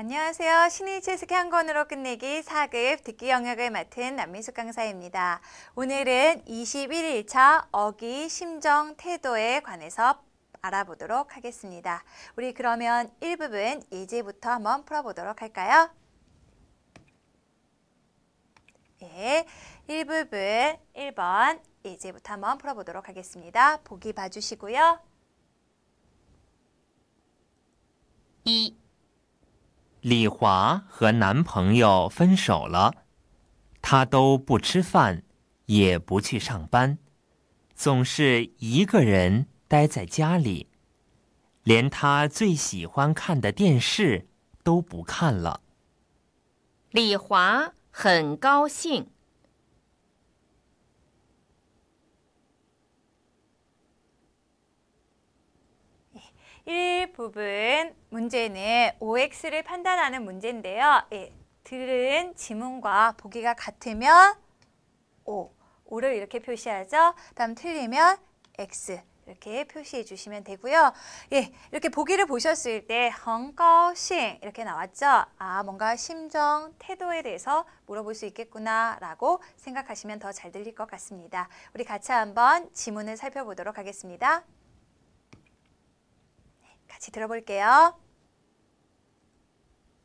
안녕하세요. 신의 채석한 권으로 끝내기 4급 듣기 영역을 맡은 남미숙 강사입니다. 오늘은 21일차 어기, 심정, 태도에 관해서 알아보도록 하겠습니다. 우리 그러면 1부분 예제부터 한번 풀어보도록 할까요? 예, 1부분 1번 예제부터 한번 풀어보도록 하겠습니다. 보기 봐주시고요. 2李华和男朋友分手了，她都不吃饭，也不去上班，总是一个人待在家里，连她最喜欢看的电视都不看了。李华很高兴。이 부분 문제는 OX를 판단하는 문제인데요. 예, 들은 지문과 보기가 같으면 O, O를 이렇게 표시하죠. 다음 틀리면 X 이렇게 표시해 주시면 되고요. 예, 이렇게 보기를 보셨을 때 헝거싱 이렇게 나왔죠. 아, 뭔가 심정, 태도에 대해서 물어볼 수 있겠구나 라고 생각하시면 더 잘 들릴 것 같습니다. 우리 같이 한번 지문을 살펴보도록 하겠습니다. 같이 들어볼게요.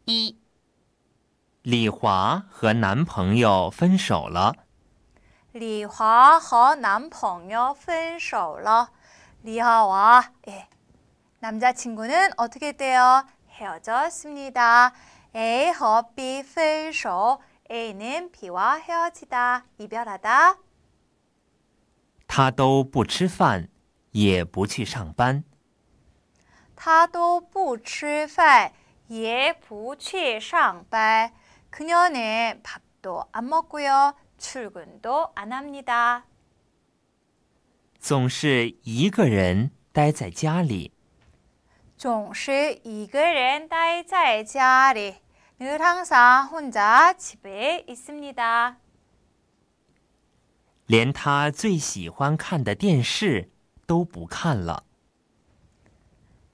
一，李华和男朋友分手了。李华和男朋友分手了。 리하와 예. 남자친구는 어떻게 돼요? 헤어졌습니다. A 和 B 分手. A는 B와 헤어지다, 이별하다. 他都不吃饭，也不去上班。他都不吃饭，也不去上班。그녀는밥도안먹고요출근도안합니다总是一个人待在家里。总是一个人待在家里，他连他最喜欢看的电视都不看了。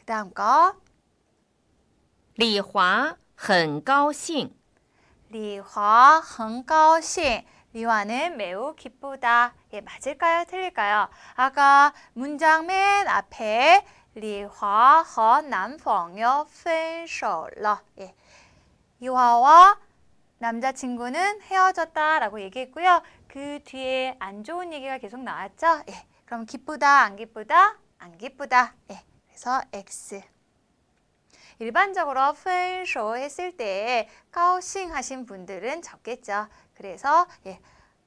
그 다음 거. 리화 很高兴. 리화 很高兴. 리화는 매우 기쁘다. 예, 맞을까요? 틀릴까요? 아까 문장 맨 앞에 리화 和男朋友分手了. 예. 이화와 남자친구는 헤어졌다라고 얘기했고요. 그 뒤에 안 좋은 얘기가 계속 나왔죠? 예. 그럼 기쁘다, 안 기쁘다, 안 기쁘다. 예. 그래서 X. 일반적으로 펜쇼 했을 때 까오싱 하신 분들은 적겠죠. 그래서 예,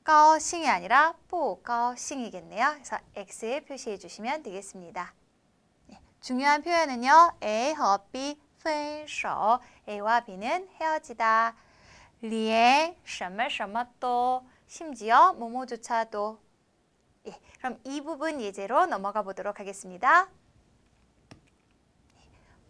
까오이 아니라 뽀까오이겠네요 그래서 X 표시해 주시면 되겠습니다. 예, 중요한 표현은요. A 허 B 펜쇼 A와 B는 헤어지다. 리 什么什么또 심지어 모모조차도 예, 그럼 이 부분 예제로 넘어가 보도록 하겠습니다.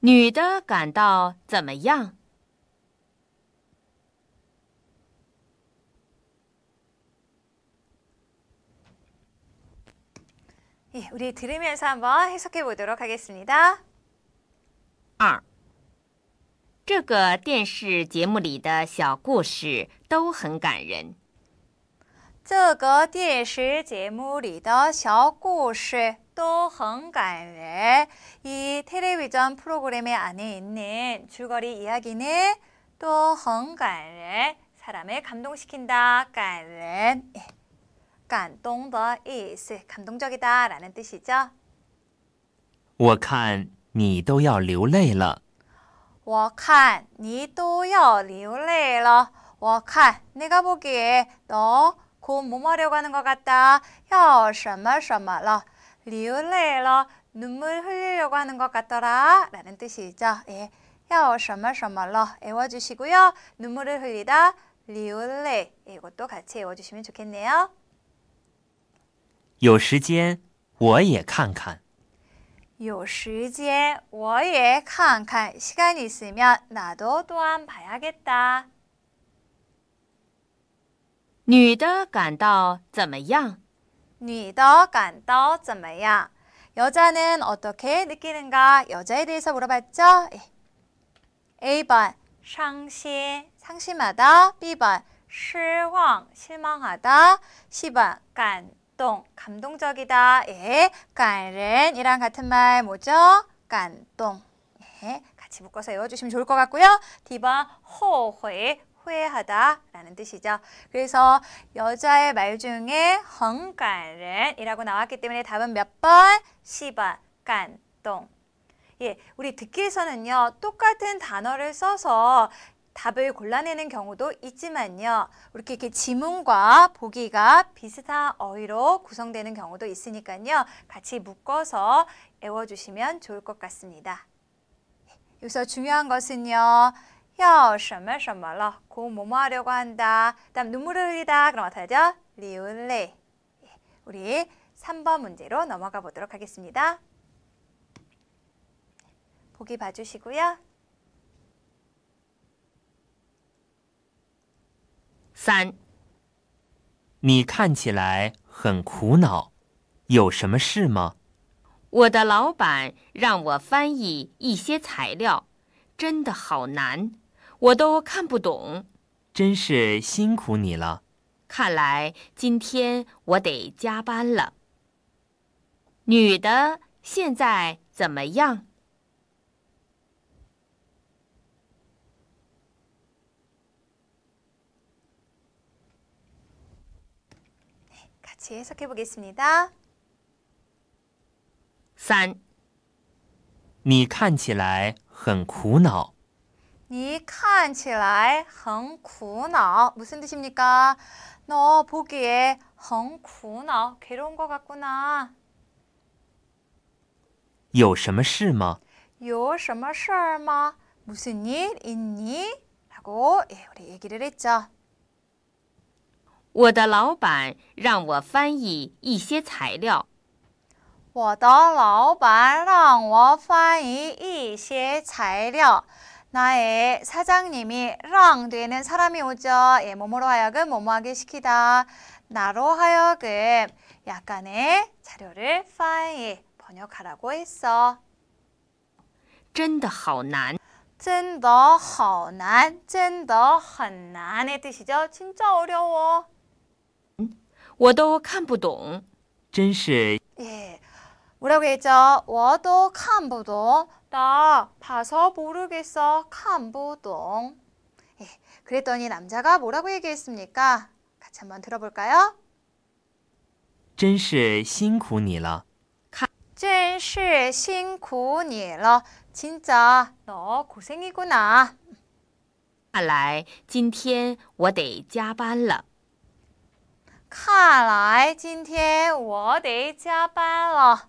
女的感到怎么样？一，면서한번해석해보도록하겠습니 다。 二，这个电视节目里的小故事都很感人。 这个电视节目里的小故事또 헌가에 이 텔레비전 프로그램에 안에 있는 줄거리 이야기는 또 헌가에 사람을 감동시킨다 가에 감동의 이스 감동적이다라는 뜻이죠. 我看你都要流泪了.我看你都要流泪了.我看 내가 보기에 너 곧뭐하려고 하는 것 같다. 혀, 셔마, 셔마러. 리울레 눈물 흘리려고 하는 것 같더라. 라는 뜻이죠. 예. 혀, 셔마, 셔마러. 외워주시고요. 눈물을 흘리다. 리울 이것도 같이 외워주시면 좋겠네요. 有时间我也看看。 有时间我也看看。시간이 있으면 나도 또한 봐야겠다. 女的感到怎么样？女的感到怎么样？ 여자는 어떻게 느끼는가? 여자에 대해서 물어봤죠? 예. A번 상시 상심하다 B번 실망 실망하다 C번 감동 감동적이다 예, 깐은 이랑 같은 말 뭐죠? 감동 예, 같이 묶어서 외워주시면 좋을 것 같고요 D번 호회 후회하다라는 뜻이죠. 그래서 여자의 말 중에 헝간렌이라고 나왔기 때문에 답은 몇 번? 10번. 깐동. 예, 우리 듣기에서는요. 똑같은 단어를 써서 답을 골라내는 경우도 있지만요. 이렇게, 이렇게 지문과 보기가 비슷한 어휘로 구성되는 경우도 있으니까요. 같이 묶어서 외워주시면 좋을 것 같습니다. 네, 여기서 중요한 것은요. 혀, 什么,什么了. 고, 뭐뭐 하려고 한다. 다음, 눈물을 흘리다. 그럼 어떻게 하죠? 리울레. 예, 우리 3번 문제로 넘어가 보도록 하겠습니다. 보기 봐주시고요. 3. 你看起来很苦恼，有什么事吗？我的老板让我翻译一些材料，真的好难。我都看不懂，真是辛苦你了。看来今天我得加班了。女的现在怎么样？一起解析，开始。三，你看起来很苦恼。你看起来很苦恼，무슨뜻입니까너보기에苦恼것같구나有什么事吗？有什么事儿吗？무슨일니라고우리얘기를했죠我的老板让我翻译一些材料。我的老板让我翻译一些材料。 나의 사장님이 랑 뒤에는 사람이 오죠. 예, 뭐뭐로 하여금 뭐뭐하게 시키다. 나로 하여금 약간의 자료를 파일 번역하라고 했어. 真的好难.真的好难, 真的很难의 뜻이죠. 진짜 어려워. 我都看不懂.真是. 예. 뭐라고 했죠? 我都看不懂.나 봐서 모르겠어. 캄보동. 예, 그랬더니 남자가 뭐라고 얘기했습니까? 같이 한번 들어볼까요? 真是辛苦你了.真是辛苦你了. 진짜 너 고생이구나. 看来今天我得加班了.看来今天我得加班了.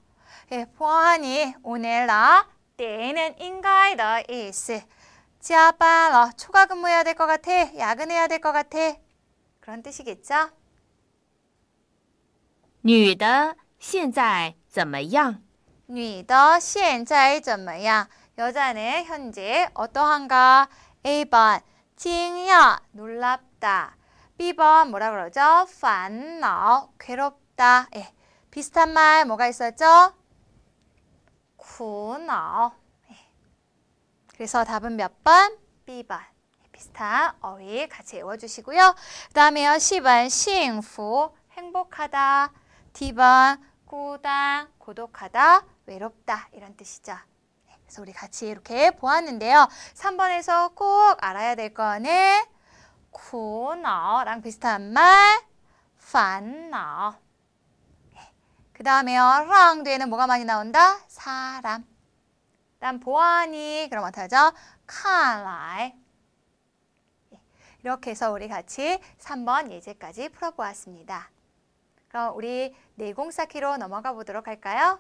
예, 보아하니 오늘 나 때는 인가이 더 이스. 지아빠, 너 초과 근무해야 될 것 같아. 야근해야 될 것 같아. 그런 뜻이겠죠? 女的现在怎么样?女的现在怎么样? 여자는 현재 어떠한가? A번, 징야, 놀랍다. B번, 뭐라 그러죠? 烦恼, 어, 괴롭다. 예. 비슷한 말 뭐가 있었죠? 苦恼. 네. 그래서 답은 몇 번? B번. 네, 비슷한 어휘 같이 외워주시고요. 그 다음에요. 10번 幸福, 행복하다. D번 고단, 고독하다, 외롭다 이런 뜻이죠. 네, 그래서 우리 같이 이렇게 보았는데요. 3번에서 꼭 알아야 될 거는 苦恼랑 비슷한 말, 烦恼.그 다음에요. 랑 뒤에는 뭐가 많이 나온다? 사람. 그 다음 보안이 그럼 어떻게 하죠? 칼라이. 이렇게 해서 우리 같이 3번 예제까지 풀어보았습니다. 그럼 우리 내공 쌓기로 넘어가 보도록 할까요?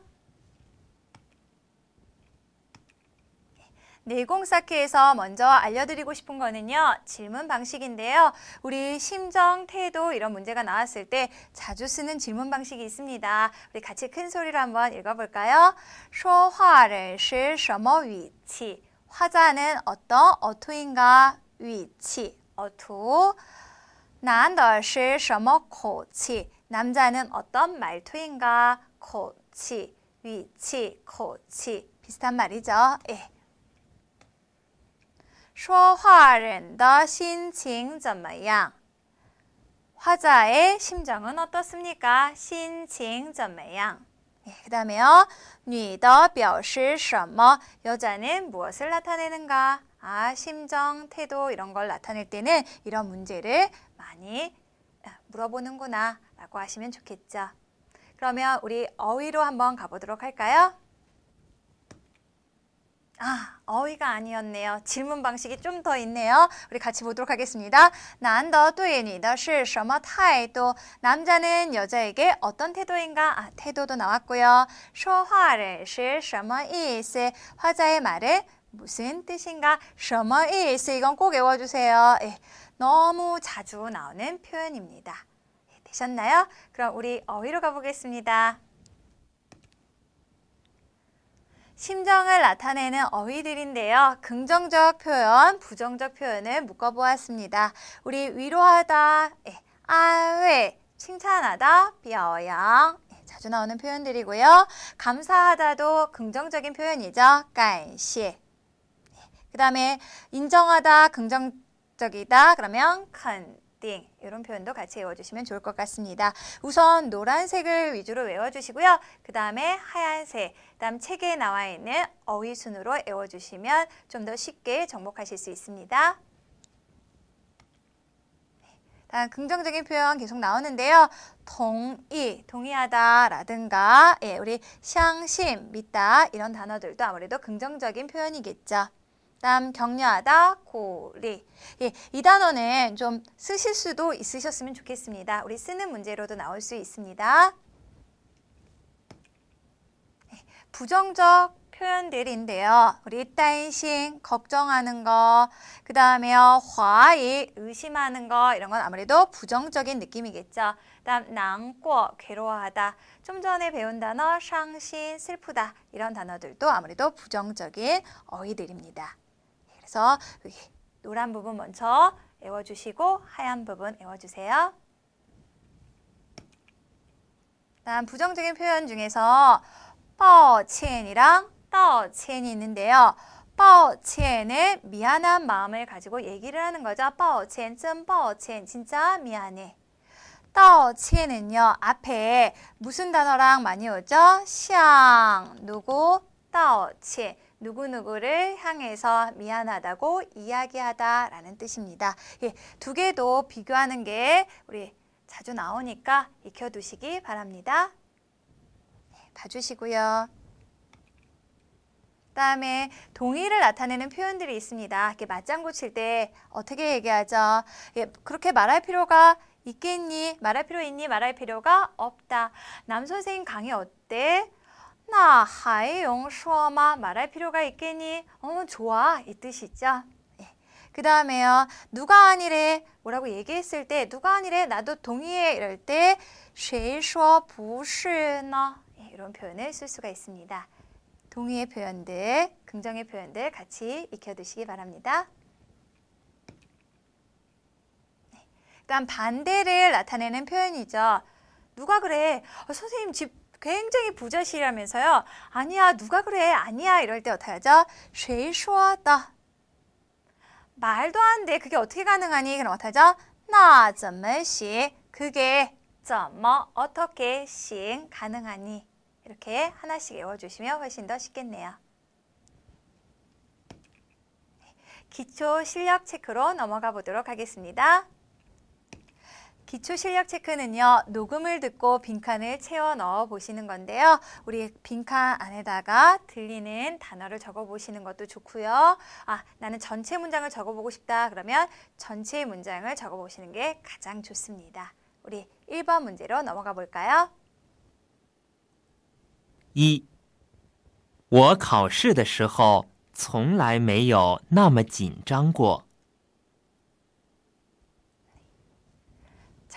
내공쌓기에서 먼저 알려드리고 싶은 거는요. 질문 방식인데요. 우리 심정, 태도 이런 문제가 나왔을 때 자주 쓰는 질문 방식이 있습니다. 우리 같이 큰 소리로 한번 읽어볼까요? 说话人是什么语气? 화자는 어떤 어투인가? 위치, 어투. 男的是什么口气? 남자는 어떤 말투인가? 口气, 위치, 口气. 비슷한 말이죠. 예. 쇼화렌더 신칭 怎么样? 화자의 심정은 어떻습니까? 신칭 怎么样? 예, 그 다음에요. 女的表示什么? 여자는 무엇을 나타내는가? 아, 심정, 태도 이런 걸 나타낼 때는 이런 문제를 많이 아, 물어보는구나 라고 하시면 좋겠죠. 그러면 우리 어휘로 한번 가보도록 할까요? 아, 어휘가 아니었네요. 질문 방식이 좀 더 있네요. 우리 같이 보도록 하겠습니다. 난더 뚜예니다是什么 태도? 남자는 여자에게 어떤 태도인가? 아, 태도도 나왔고요. 说话를是什么意思? 화자의 말에 무슨 뜻인가? 什么意思? 이건 꼭 외워주세요. 예, 너무 자주 나오는 표현입니다. 예, 되셨나요? 그럼 우리 어휘로 가보겠습니다. 심정을 나타내는 어휘들인데요. 긍정적 표현, 부정적 표현을 묶어보았습니다. 우리 위로하다, 예, 아회, 예, 칭찬하다, 뼈양 예, 자주 나오는 표현들이고요. 감사하다도 긍정적인 표현이죠. 간시. 예, 그 다음에 인정하다, 긍정적이다, 그러면 큰. 띵 이런 표현도 같이 외워주시면 좋을 것 같습니다. 우선 노란색을 위주로 외워주시고요. 그 다음에 하얀색, 그 다음 책에 나와 있는 어휘 순으로 외워주시면 좀 더 쉽게 정복하실 수 있습니다. 네, 다음 긍정적인 표현 계속 나오는데요. 동의, 동의하다라든가 예, 우리 상심, 믿다 이런 단어들도 아무래도 긍정적인 표현이겠죠. 다음 격려하다, 고리. 예, 이 단어는 좀 쓰실 수도 있으셨으면 좋겠습니다. 우리 쓰는 문제로도 나올 수 있습니다. 예, 부정적 표현들인데요. 우리 따이신 걱정하는 거, 그 다음에요. 어, 화이 의심하는 거 이런 건 아무래도 부정적인 느낌이겠죠. 다음 난고 괴로워하다. 좀 전에 배운 단어 상신 슬프다 이런 단어들도 아무래도 부정적인 어휘들입니다. 그래서 그 노란 부분 먼저 외워주시고 하얀 부분 외워주세요. 다음 부정적인 표현 중에서 抱歉이랑 抱歉이 있는데요. 抱歉은 미안한 마음을 가지고 얘기를 하는 거죠. 抱歉,真抱歉, 진짜 미안해. 道歉은요. 앞에 무슨 단어랑 많이 오죠? 샹, 누구, 道歉. 누구누구를 향해서 미안하다고 이야기하다 라는 뜻입니다. 예, 두 개도 비교하는 게 우리 자주 나오니까 익혀두시기 바랍니다. 네, 봐주시고요. 다음에 동의를 나타내는 표현들이 있습니다. 이렇게 맞장구 칠 때 어떻게 얘기하죠? 예, 그렇게 말할 필요가 있겠니? 말할 필요 있니? 말할 필요가 없다. 남선생님 강의 어때? 나 하이용 슈어마 말할 필요가 있겠니? 어, 좋아 이 뜻이죠. 예. 그 다음에요. 누가 아니래 뭐라고 얘기했을 때 누가 아니래 나도 동의해 이럴 때쉐이슈 부시나 예, 이런 표현을 쓸 수가 있습니다. 동의의 표현들, 긍정의 표현들 같이 익혀두시기 바랍니다. 네. 그 반대를 나타내는 표현이죠. 누가 그래? 어, 선생님 집 굉장히 부자시라면서요. 아니야, 누가 그래, 아니야 이럴 때 어떻게 하죠? 谁说的? 말도 안 돼. 그게 어떻게 가능하니? 그럼 어떻게 하죠? 나怎么行? 그게 怎么 어떻게 싱 가능하니? 이렇게 하나씩 외워주시면 훨씬 더 쉽겠네요. 기초 실력 체크로 넘어가 보도록 하겠습니다. 기초 실력 체크는요, 녹음을 듣고 빈칸을 채워 넣어 보시는 건데요. 우리 빈칸 안에다가 들리는 단어를 적어 보시는 것도 좋고요. 아, 나는 전체 문장을 적어 보고 싶다. 그러면 전체 문장을 적어 보시는 게 가장 좋습니다. 우리 1번 문제로 넘어가 볼까요? 1. 我考试的时候从来没有那么紧张过。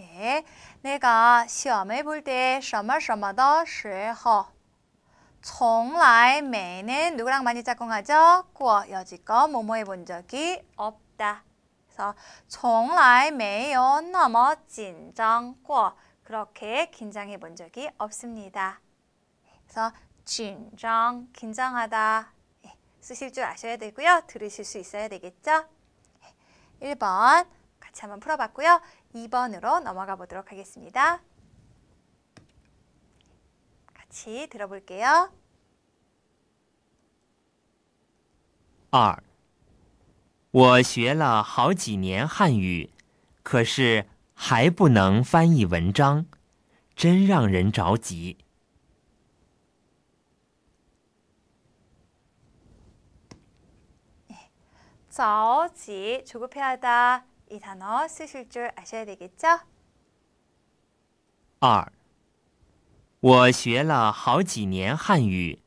예, 내가 시험을 볼때 什么什么的时候 从来매는 누구랑 많이 작꿍하죠 꾸어 여지껏 뭐뭐 해본 적이 없다. 그래서 从来没有那么紧张过 그렇게 긴장해 본 적이 없습니다. 그래서 긴장, 긴장하다 네. 쓰실 줄 아셔야 되고요. 들으실 수 있어야 되겠죠? 1번 같이 한번 풀어봤고요. 2번으로 넘어가 보도록 하겠습니다. 같이 들어볼게요. R 我学了好几年汉语，可是还不能翻译文章，真让人着急。 저지 조급해하다 이단어쓰실줄아셔야되겠죠二，我学了好几年汉语。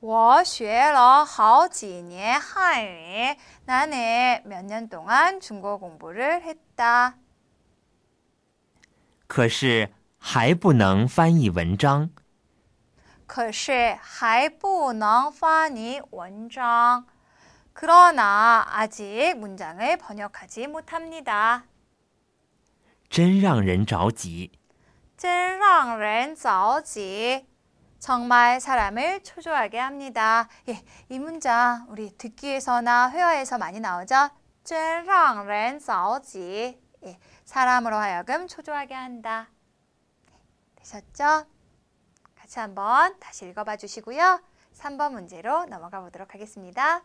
我学了好几年汉语，나는몇년동안중국공부를했다可是还不能翻译文章。可是还不能翻译文章。 그러나 아직 문장을 번역하지 못합니다. 真让人着急.真让人着急. 정말 사람을 초조하게 합니다. 예, 이 문장 우리 듣기에서나 회화에서 많이 나오죠. 真让人着急. 예, 사람으로 하여금 초조하게 한다. 되셨죠? 같이 한번 다시 읽어봐 주시고요. 3번 문제로 넘어가 보도록 하겠습니다.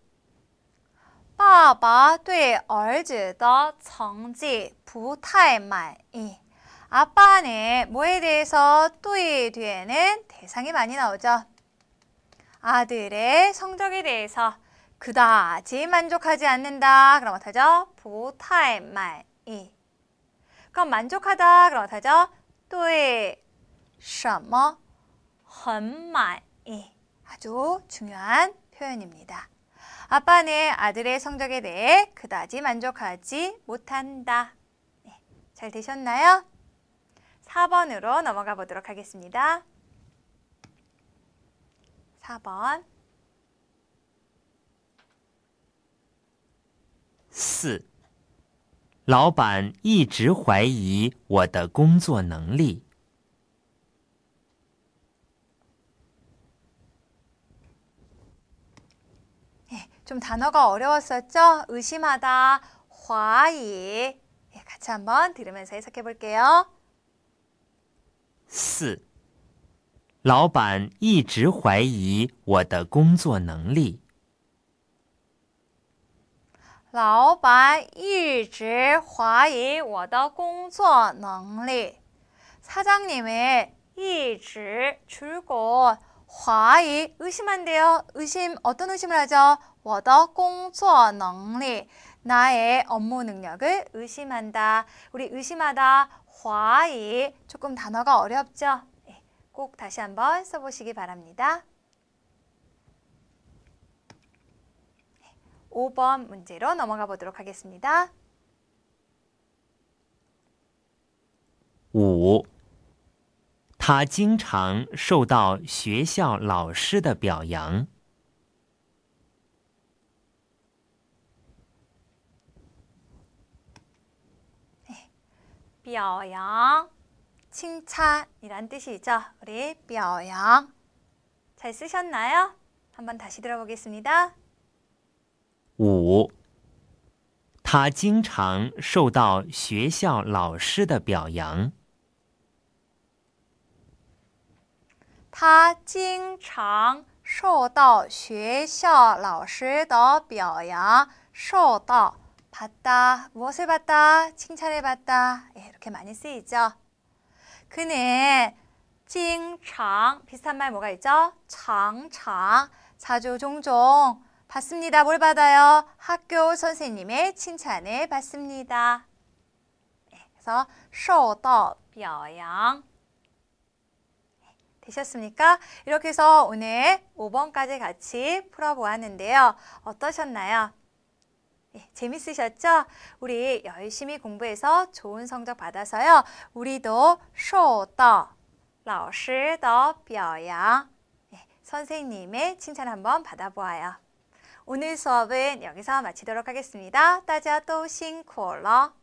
爸爸对儿子的成绩不太满意。 아빠는 뭐에 대해서 또이 뒤에는 대상이 많이 나오죠. 아들의 성적에 대해서 그다지 만족하지 않는다. 그럼 어떡하죠? 보타의 말이. 그럼 만족하다. 그럼 어떡하죠? 또에 什么很满意. 아주 중요한 표현입니다. 아빠는 아들의 성적에 대해 그다지 만족하지 못한다. 네, 잘 되셨나요? 4번으로 넘어가 보도록 하겠습니다. 4번 4. 老板一直怀疑我的工作能力좀 단어가 어려웠었죠? 의심하다, 화이. 예, 같이 한번 들으면서 해석해 볼게요. 四老板一直怀疑我的工作能力。 老板一直怀疑我的工作能力。사장님이 一直 줄곧 화이 의심한대요 의심 어떤 의심을 하죠? 我的工作能力 나의 업무 능력을 의심한다. 우리 의심하다 화이 조금 단어가 어렵죠? 네, 꼭 다시 한번 써보시기 바랍니다. 5번 문제로 넘어가 보도록 하겠습니다. 5他经常受到学校老师的表扬。表扬、称赞，이란뜻이죠우리表扬，잘쓰셨나요한번다시들어보겠습니다五，他经常受到学校老师的表扬。他经常受到学校老师的表扬，受到 받다, 무엇을 받다, 칭찬을 받다 예, 이렇게 많이 쓰이죠. 그는 칭창 비슷한 말 뭐가 있죠? 장창 자주 종종 받습니다. 뭘 받아요? 학교 선생님의 칭찬을 받습니다. 예, 그래서 受도表扬 되셨습니까? 이렇게 해서 오늘 5번까지 같이 풀어보았는데요. 어떠셨나요? 예, 재밌으셨죠? 우리 열심히 공부해서 좋은 성적 받아서요. 우리도 受到老师的表扬 예, 선생님의 칭찬 한번 받아보아요. 오늘 수업은 여기서 마치도록 하겠습니다. 大家都辛苦了。